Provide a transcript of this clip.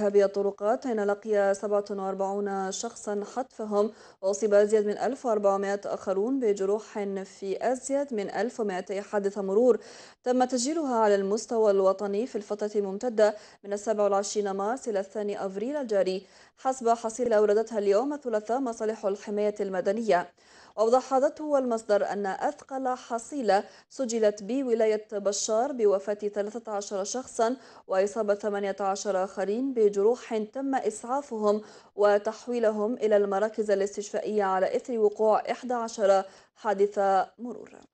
هذه الطرقات حين لقي 47 شخصا حتفهم وأصيب أزيد من 1400 آخرون بجروح في أزيد من 1200 حادث مرور تم تسجيلها على المستوى الوطني في الفترة الممتدة من 27 مارس إلى 2 أفريل الجاري حسب حصيلة أوردتها اليوم الثلاثاء مصالح الحماية المدنية أوضح ذاته المصدر أن أثقل حصيلة سجلت بولاية بشار بوفاة 13 شخصا وإصابة 18 آخرين بجروح تم إسعافهم وتحويلهم إلى المراكز الاستشفائية على إثر وقوع 11 حادثة مرور